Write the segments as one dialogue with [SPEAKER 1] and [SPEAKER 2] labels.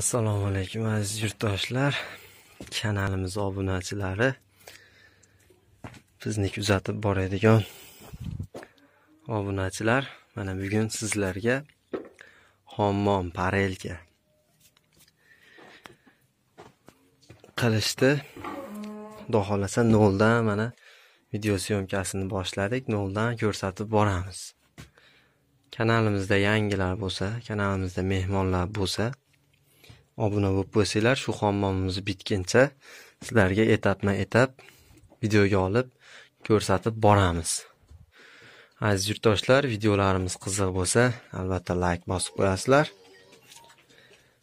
[SPEAKER 1] assalomu alaykum aziz yurtdoshlar kanalimiz obunachilari bizni kuzatib boradigan obunachilar mana bugun sizlarga hammom parelka qilishdi xudo xohlasa noldan mana video syomkasini boshladik noldan ko'rsatib boramiz kanalimizda yangilar bo'lsa kanalimizda mehmonlar bo'lsa obuna bo'lib qo'ysanglar shu hammomimiz bitguncha sizlarga etapma etap videoga olib ko'rsatib boramiz aziz yurtdoshlar videolarimiz qiziq bo'lsa albatta layk bosib qo'yasizlar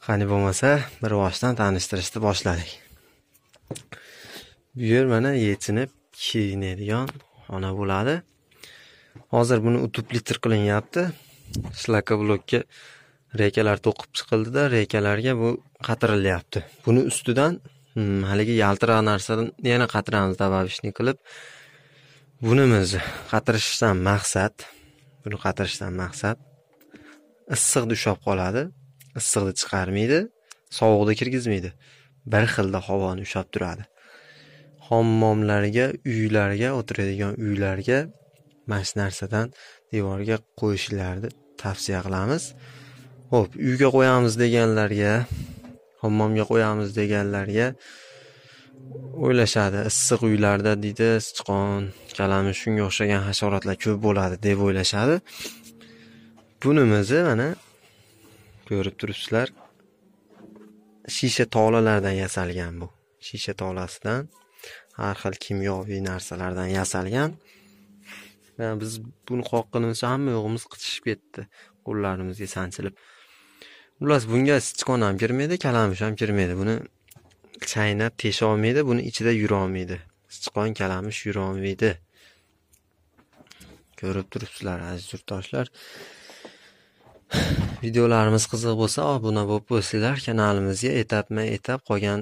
[SPEAKER 1] qani bo'lmasa bir boshdan tanishtirishni boshladik bu yer mana yechinib kiyinadigan xona bo'ladi hozir buni utub litr qilinyapti shlaka reykalar to'qib chiqildida reykalarga bu qatirilyapti buni ustidan hmm, haligi yaltiroq narsani yana qatiramiz добавочный qilib bunimiz qatirishdan maqsad buni qatirishdan maqsad issiqda ushlab qoladi issiqni chiqarmaydi sovuqda kirgizmaydi bir xilda havoni ushlab turadi hammomlarga uylarga o'tiradigan uylarga mana shu narsadan devorga qo'yishlarni tavsiya qilamiz ho'p uyga qo'yamiz deganlarga hammomga qo'yamiz deganlarga o'ylashadi issiq uylarda deydi sichqon kalamush shunga o'xshagan hasharotlar ko'p bo'ladi deb o'ylashadi o'zi mana ko'rib turibsizlar shisha tolalardan yasalgan bu shisha tolasidan har xil kimyoviy narsalardan yasalgan biz buni qoqqinimizcha hamma yo'g'imiz qichishib ketdi qo'llarimizga sanchilib xullas bunga sichqon ham kirmaydi kalamush ham kirmaydi buni chaynab tesha olmaydi buni ichida yurolmaydi sichqon kalamush yurolmaydi ko'rib turibsizlar aziz yurtdoshlar videolarimiz qiziq bo'lsa obuna bo'lib qo'ysanglar kanalimizga etapma etap qolgan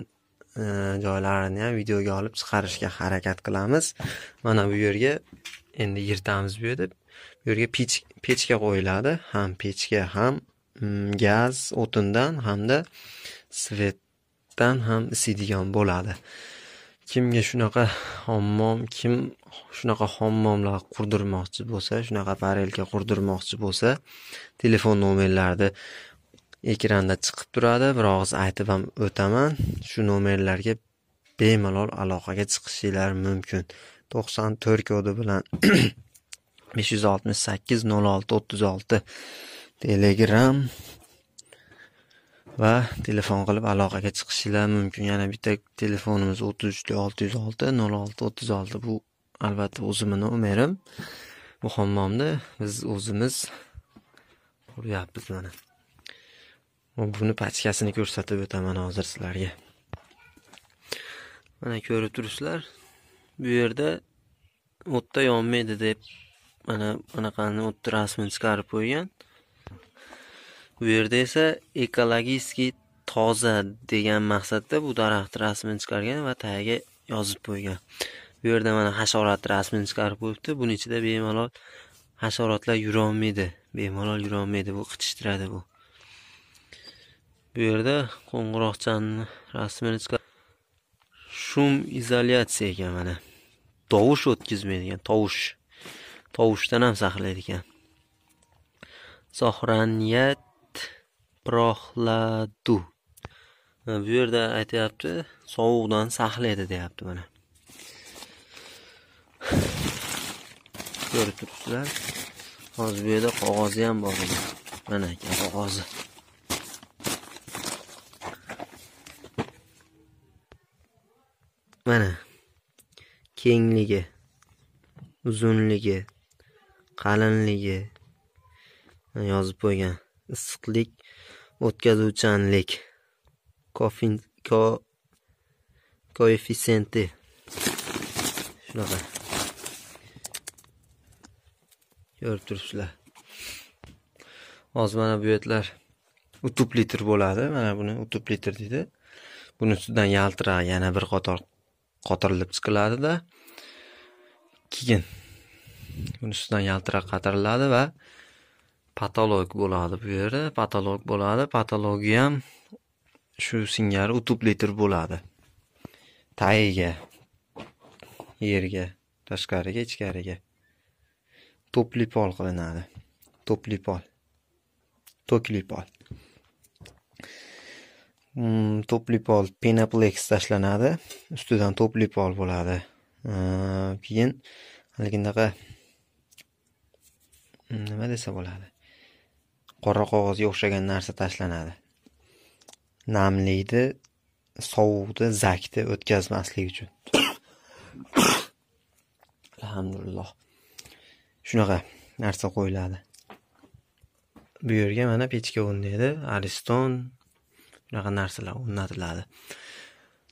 [SPEAKER 1] e, joylarini ham videoga olib chiqarishga harakat qilamiz mana bu yerga endi yirtamiz bu yerda bu yerga pechka qo'yiladi ham pechka ham mm, gaz o'tindan hamda svetdan ham isiydigan bo'ladi kimga shunaqa hammom kim shunaqa hammomlar qurdirmoqchi bo'lsa shunaqa parelka qurdirmoqchi bo'lsa telefon nomerlarni ekranda chiqib turadi bir og'iz aytib ham o'taman shu nomerlarga bemalol aloqaga chiqishinglar mumkin to'qson to'rt kodi bilan besh yuz oltmish sakkiz nol olti o'ttiz olti telegram va telefon qilib aloqaga chiqishinglar mumkin yana bitta telefonimiz o'ttiz uchta olti yuz olti nol olti o'ttiz olti bu albatta o'zimni nomerim bu hammomni biz o'zimiz quryapmiz mana buni pachkasini ko'rsatib o'taman hozir sizlarga mana ko'rib turibsizlar bu yerda o'tda yonmaydi deb mana anaqani o'tni rasmini chiqarib qo'ygan bu yerda esa ekologiski toza degan maqsadda bu daraxt rasmini chiqargan va tagiga yozib qo'ygan bu yerda mana hasharot rasmini chiqarib qo'yibdi buni ichida bemalol hasharotlar yurolmaydi bemalol yurolmaydi bu qichishtiradi bu bu yerda qo'ng'iroqchani rasmini chiqar shum izolyatsiya ekan mana tovush o'tkazmaydigan tovush tovushdan ham saqlaydi ekan zohraniyat prohladu bu yerda aytyapti sovuqdan saqlaydi deyapti mana ko'rib turibsizlar hozir bu yerda qog'ozi ham bor mana ekan qog'ozi mana kengligi uzunligi qalinligi yozib qo'ygan issiqlik o'tkazuvchanlik koeffitsiyenti shunaqa ko'rib turibsizlar hozir mana bu yerlar utub litr bo'ladi mana buni utub litr deydi buni ustidan yaltiroq yana bir qator qotirilib chiqiladida keyin uni ustidan yaltiroq qatiriladi va patolog bo'ladi bu yerda patolog bo'ladi patologi ham shu singari utub litr bo'ladi tagiga yerga tashqariga ichkariga to'plipol qilinadi to'plipol to'klipol Mm, topli pol penoplex tashlanadi ustidan topli pol bo'ladi keyin haligi unaqa mm, nima desa bo'ladi qora qog'ozga o'xshagan narsa tashlanadi namlikni sovuqni zakni o'tkazmaslik uchun alhamdulillah shunaqa narsa qo'yiladi bu yerga mana pechka o'rnaydi ariston shunaqa narsalar o'rnatiladi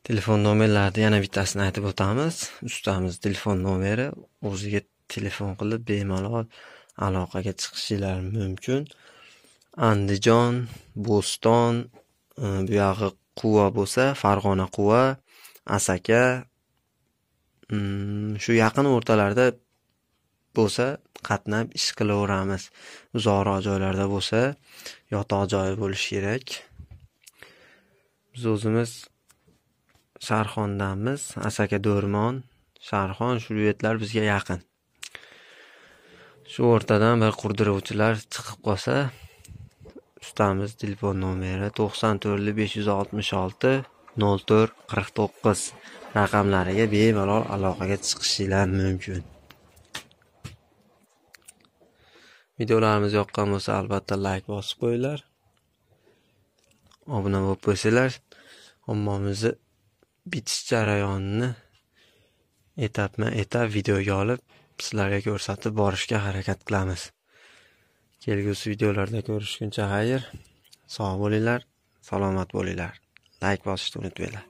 [SPEAKER 1] telefon nomerlarni yana bittasini aytib o'tamiz ustamiz telefon nomeri o'ziga telefon qilib bemalol aloqaga chiqishinglar mumkin andijon bo'ston e, buyog'i quva bo'lsa farg'ona quva asaka mm, shu yaqin o'rtalarda bo'lsa qatnab ish qilaveramiz uzoqroq joylarda bo'lsa yotoq joyi bo'lishi kerak Biz o'zimiz Sharxondanmiz, Asaka Do'rmon, Sharxon shu uyatlar bizga yaqin. Shu o'rtadan bir qurdiruvchilar chiqib qolsa, ustamiz telefon nomeri 94 566 to'qqiz raqamlariga bemalol aloqaga chiqishinglar mumkin. Videolarimiz yoqqan bo'lsa, albatta like bosib qo'yinglar. Obuna bo'lib qo'ysanglar ommamizni bitish jarayonini etapma-etap videoga olib sizlarga ko'rsatib borishga harakat qilamiz kelgusi videolarda ko'rishguncha xayr sog' bo'linglar salomat bo'linglar layk bosishni unutmanglar